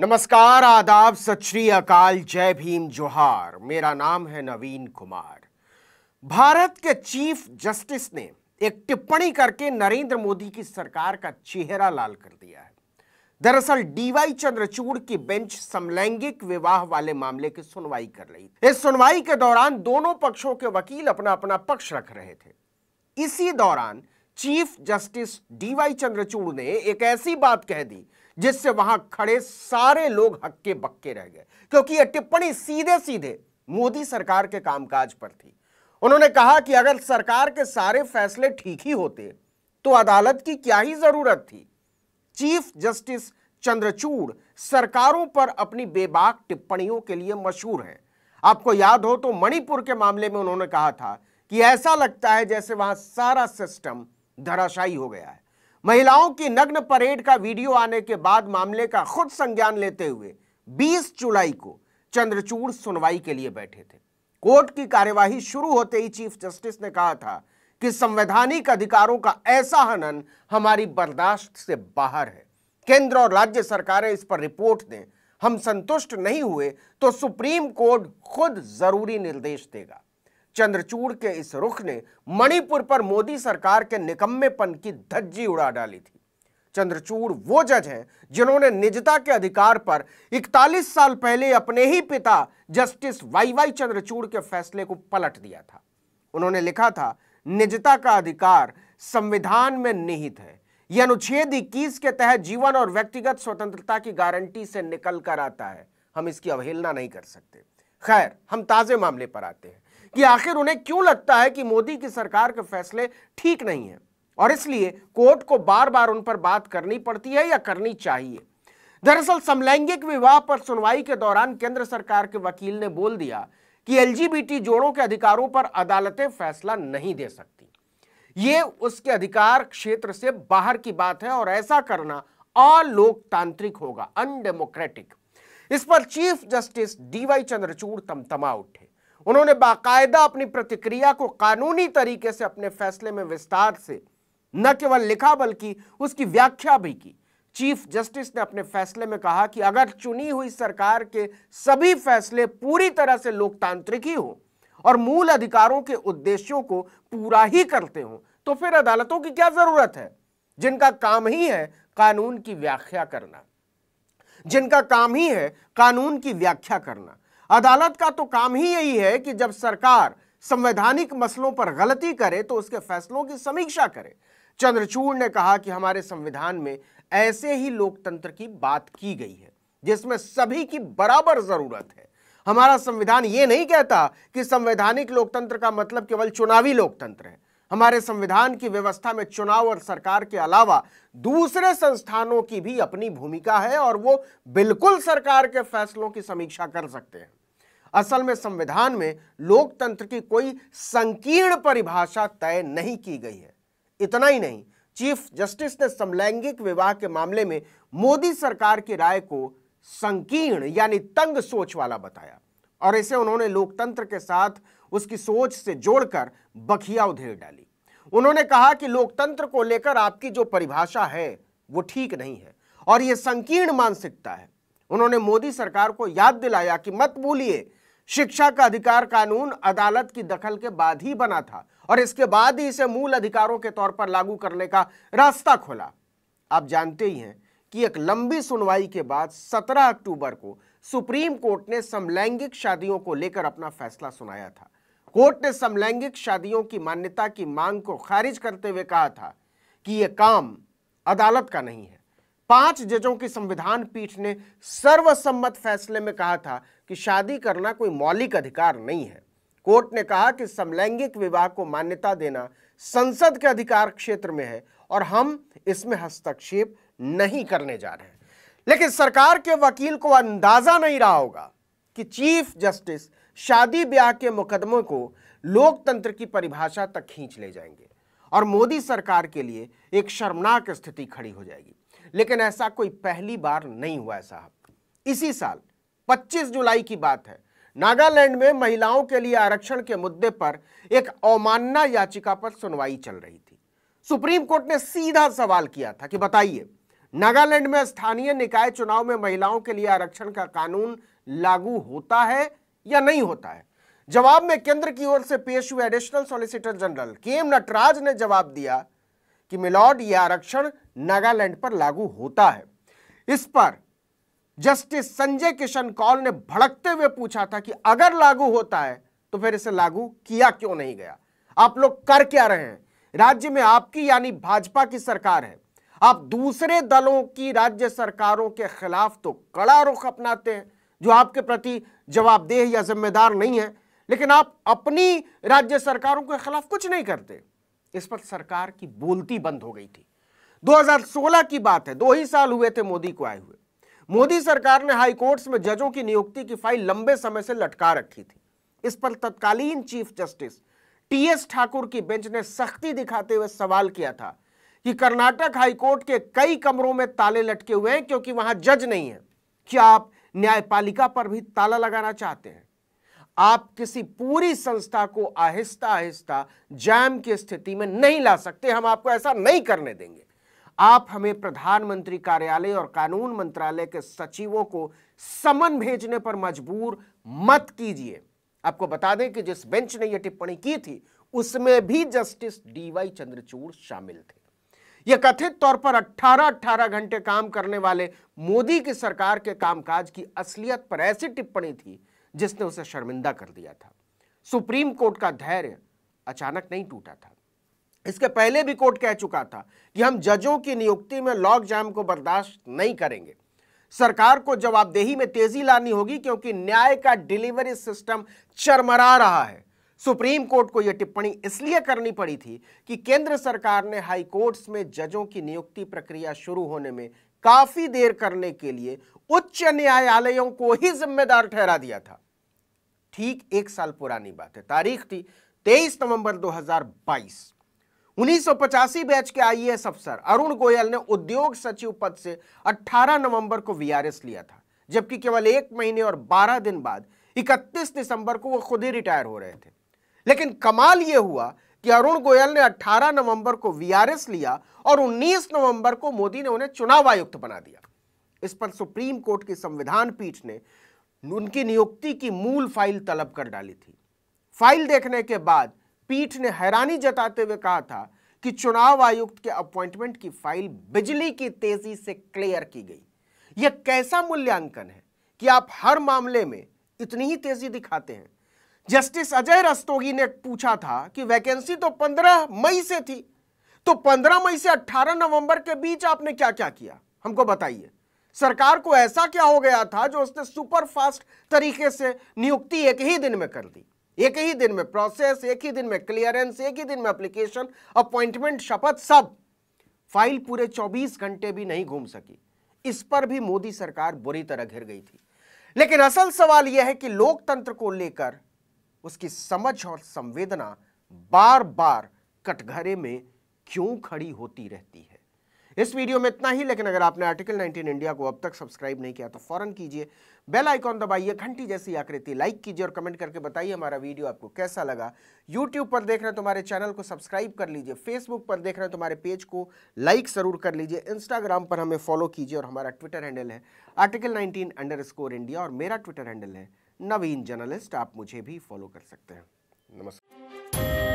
नमस्कार आदाब सत श्री अकाल जय भीम जोहार मेरा नाम है नवीन कुमार भारत के चीफ जस्टिस ने एक टिप्पणी करके नरेंद्र मोदी की सरकार का चेहरा लाल कर दिया है दरअसल डीवाई चंद्रचूड़ की बेंच समलैंगिक विवाह वाले मामले की सुनवाई कर रही थी इस सुनवाई के दौरान दोनों पक्षों के वकील अपना अपना पक्ष रख रहे थे इसी दौरान चीफ जस्टिस डीवाई चंद्रचूड़ ने एक ऐसी बात कह दी जिससे वहां खड़े सारे लोग हक्के बक्के रह गए क्योंकि यह टिप्पणी सीधे सीधे मोदी सरकार के कामकाज पर थी उन्होंने कहा कि अगर सरकार के सारे फैसले ठीक ही होते तो अदालत की क्या ही जरूरत थी चीफ जस्टिस चंद्रचूड़ सरकारों पर अपनी बेबाक टिप्पणियों के लिए मशहूर हैं आपको याद हो तो मणिपुर के मामले में उन्होंने कहा था कि ऐसा लगता है जैसे वहां सारा सिस्टम धराशायी हो गया है महिलाओं की नग्न परेड का वीडियो आने के बाद मामले का खुद संज्ञान लेते हुए 20 जुलाई को चंद्रचूड़ सुनवाई के लिए बैठे थे कोर्ट की कार्यवाही शुरू होते ही चीफ जस्टिस ने कहा था कि संवैधानिक अधिकारों का ऐसा हनन हमारी बर्दाश्त से बाहर है केंद्र और राज्य सरकारें इस पर रिपोर्ट दें हम संतुष्ट नहीं हुए तो सुप्रीम कोर्ट खुद जरूरी निर्देश देगा चंद्रचूड़ के इस रुख ने मणिपुर पर मोदी सरकार के निकम्मेपन की धज्जी उड़ा डाली थी चंद्रचूड़ वो जज हैं जिन्होंने निजता के अधिकार पर 41 साल पहले अपने ही पिता जस्टिस वाई वाई चंद्रचूड़ के फैसले को पलट दिया था उन्होंने लिखा था निजता का अधिकार संविधान में निहित है यह अनुच्छेद इक्कीस के तहत जीवन और व्यक्तिगत स्वतंत्रता की गारंटी से निकल कर आता है हम इसकी अवहेलना नहीं कर सकते खैर हम ताजे मामले पर आते हैं कि आखिर उन्हें क्यों लगता है कि मोदी की सरकार के फैसले ठीक नहीं है और इसलिए कोर्ट को बार बार उन पर बात करनी पड़ती है या करनी चाहिए दरअसल समलैंगिक विवाह पर सुनवाई के दौरान केंद्र सरकार के वकील ने बोल दिया कि एलजीबीटी जोड़ों के अधिकारों पर अदालतें फैसला नहीं दे सकती ये उसके अधिकार क्षेत्र से बाहर की बात है और ऐसा करना अलोकतांत्रिक होगा अनडेमोक्रेटिक इस पर चीफ जस्टिस डीवाई चंद्रचूड़ तमतमा उठे उन्होंने बाकायदा अपनी प्रतिक्रिया को कानूनी तरीके से अपने फैसले में विस्तार से न केवल लिखा बल्कि उसकी व्याख्या भी की चीफ जस्टिस ने अपने फैसले में कहा कि अगर चुनी हुई सरकार के सभी फैसले पूरी तरह से लोकतांत्रिक ही हो और मूल अधिकारों के उद्देश्यों को पूरा ही करते हो तो फिर अदालतों की क्या जरूरत है जिनका काम ही है कानून की व्याख्या करना जिनका काम ही है कानून की व्याख्या करना अदालत का तो काम ही यही है कि जब सरकार संवैधानिक मसलों पर गलती करे तो उसके फैसलों की समीक्षा करे चंद्रचूड़ ने कहा कि हमारे संविधान में ऐसे ही लोकतंत्र की बात की गई है जिसमें सभी की बराबर जरूरत है हमारा संविधान यह नहीं कहता कि संवैधानिक लोकतंत्र का मतलब केवल चुनावी लोकतंत्र है हमारे संविधान की व्यवस्था में चुनाव और सरकार के अलावा दूसरे संस्थानों की भी अपनी भूमिका है और वो बिल्कुल सरकार के फैसलों की समीक्षा कर सकते हैं असल में संविधान में लोकतंत्र की कोई संकीर्ण परिभाषा तय नहीं की गई है इतना ही नहीं चीफ जस्टिस ने समलैंगिक विवाह के मामले में मोदी सरकार की राय को संकीर्ण यानी तंग सोच वाला बताया और इसे उन्होंने लोकतंत्र के साथ उसकी सोच से जोड़कर बखिया उधेर डाली उन्होंने कहा कि लोकतंत्र को लेकर आपकी जो परिभाषा है वो ठीक नहीं है और यह संकीर्ण मानसिकता है उन्होंने मोदी सरकार को याद दिलाया कि मत भूलिए शिक्षा का अधिकार कानून अदालत की दखल के बाद ही बना था और इसके बाद ही इसे मूल अधिकारों के तौर पर लागू करने का रास्ता खोला आप जानते ही हैं कि एक लंबी सुनवाई के बाद 17 अक्टूबर को सुप्रीम कोर्ट ने समलैंगिक शादियों को लेकर अपना फैसला सुनाया था कोर्ट ने समलैंगिक शादियों की मान्यता की मांग को खारिज करते हुए कहा था कि यह काम अदालत का नहीं है पांच जजों की संविधान पीठ ने सर्वसम्मत फैसले में कहा था कि शादी करना कोई मौलिक अधिकार नहीं है कोर्ट ने कहा कि समलैंगिक विवाह को मान्यता देना संसद के अधिकार क्षेत्र में है और हम इसमें हस्तक्षेप नहीं करने जा रहे हैं लेकिन सरकार के वकील को अंदाजा नहीं रहा होगा कि चीफ जस्टिस शादी ब्याह के मुकदमों को लोकतंत्र की परिभाषा तक खींच ले जाएंगे और मोदी सरकार के लिए एक शर्मनाक स्थिति खड़ी हो जाएगी लेकिन ऐसा कोई पहली बार नहीं हुआ है साहब इसी साल 25 जुलाई की बात है नागालैंड में महिलाओं के लिए आरक्षण के मुद्दे पर एक अवमानना याचिका पर सुनवाई चल रही थी सुप्रीम कोर्ट ने सीधा सवाल किया था कि बताइए नागालैंड में स्थानीय निकाय चुनाव में महिलाओं के लिए आरक्षण का कानून लागू होता है या नहीं होता है जवाब में केंद्र की ओर से पेश हुए additional solicitor general K M Nataraj ने जवाब दिया कि मिलॉर्ड यह आरक्षण नागालैंड पर लागू होता है इस पर जस्टिस संजय किशन कौल ने भड़कते हुए पूछा था कि अगर लागू होता है तो फिर इसे लागू किया क्यों नहीं गया आप लोग कर क्या रहे हैं राज्य में आपकी यानी भाजपा की सरकार है आप दूसरे दलों की राज्य सरकारों के खिलाफ तो कड़ा रुख अपनाते हैं जो आपके प्रति जवाबदेह या जिम्मेदार नहीं है लेकिन आप अपनी राज्य सरकारों के खिलाफ कुछ नहीं करते इस पर सरकार की बोलती बंद हो गई थी 2016 की बात है दो ही साल हुए थे मोदी को आए हुए मोदी सरकार ने हाई कोर्ट्स में जजों की नियुक्ति की फाइल लंबे समय से लटका रखी थी इस पर तत्कालीन चीफ जस्टिस टीएस ठाकुर की बेंच ने सख्ती दिखाते हुए सवाल किया था कि कर्नाटक हाईकोर्ट के कई कमरों में ताले लटके हुए हैं क्योंकि वहां जज नहीं है क्या आप न्यायपालिका पर भी ताला लगाना चाहते हैं आप किसी पूरी संस्था को आहिस्ता आहिस्ता जैम की स्थिति में नहीं ला सकते हम आपको ऐसा नहीं करने देंगे आप हमें प्रधानमंत्री कार्यालय और कानून मंत्रालय के सचिवों को समन भेजने पर मजबूर मत कीजिए आपको बता दें कि जिस बेंच ने यह टिप्पणी की थी उसमें भी जस्टिस डीवाई चंद्रचूड़ शामिल थे यह कथित तौर पर 18-18 घंटे काम करने वाले मोदी की सरकार के कामकाज की असलियत पर ऐसी टिप्पणी थी जिसने उसे शर्मिंदा कर दिया था सुप्रीम कोर्ट का धैर्य अचानक नहीं टूटा था इसके पहले भी कोर्ट कह चुका था कि हम जजों की नियुक्ति में लॉक जाम को बर्दाश्त नहीं करेंगे सरकार को जवाबदेही में तेजी लानी होगी क्योंकि न्याय का डिलीवरी सिस्टम चरमरा रहा है सुप्रीम कोर्ट को यह टिप्पणी इसलिए करनी पड़ी थी कि केंद्र सरकार ने हाई कोर्ट्स में जजों की नियुक्ति प्रक्रिया शुरू होने में काफी देर करने के लिए उच्च न्यायालयों को ही जिम्मेदार ठहरा दिया था ठीक एक साल पुरानी बात है तारीख थी 23 नवंबर 2022 1985 बैच के आईएएस अफसर अरुण गोयल ने उद्योग सचिव पद से 18 नवंबर को वीआरएस लिया था जबकि केवल एक महीने और 12 दिन बाद 31 दिसंबर को वो खुद ही रिटायर हो रहे थे लेकिन कमाल यह हुआ कि अरुण गोयल ने 18 नवंबर को वीआरएस लिया और 19 नवंबर को मोदी ने उन्हें चुनाव आयुक्त बना दिया इस पर सुप्रीम कोर्ट की संविधान पीठ ने उनकी नियुक्ति की मूल फाइल तलब कर डाली थी फाइल देखने के बाद पीठ ने हैरानी जताते हुए कहा था कि चुनाव आयुक्त के अपॉइंटमेंट की फाइल बिजली की तेजी से क्लियर की गई यह कैसा मूल्यांकन है कि आप हर मामले में इतनी ही तेजी दिखाते हैं जस्टिस अजय रस्तोगी ने पूछा था कि वैकेंसी तो 15 मई से थी तो 15 मई से 18 नवंबर के बीच आपने क्या क्या किया हमको बताइए सरकार को ऐसा क्या हो गया था जो उसने सुपर फास्ट तरीके से नियुक्ति एक ही दिन में कर दी एक ही दिन में प्रोसेस एक ही दिन में क्लियरेंस एक ही दिन में अप्लीकेशन अपॉइंटमेंट शपथ सब फाइल पूरे 24 घंटे भी नहीं घूम सकी इस पर भी मोदी सरकार बुरी तरह घिर गई थी लेकिन असल सवाल यह है कि लोकतंत्र को लेकर उसकी समझ और संवेदना बार बार कटघरे में क्यों खड़ी होती रहती है इस वीडियो में इतना ही लेकिन अगर आपने आर्टिकल 19 इंडिया को अब तक सब्सक्राइब नहीं किया तो फौरन कीजिए बेल आइकॉन दबाइए घंटी जैसी आकृति लाइक कीजिए और कमेंट करके बताइए हमारा वीडियो आपको कैसा लगा यूट्यूब पर देख रहे हैं तुम्हारे चैनल को सब्सक्राइब कर लीजिए फेसबुक पर देख रहे हैं तुम्हारे पेज को लाइक ज़रूर कर लीजिए इंस्टाग्राम पर हमें फॉलो कीजिए और हमारा ट्विटर हैंडल है आर्टिकल नाइनटीन इंडिया और मेरा ट्विटर हैंडल है नवीन जर्नलिस्ट आप मुझे भी फॉलो कर सकते हैं नमस्कार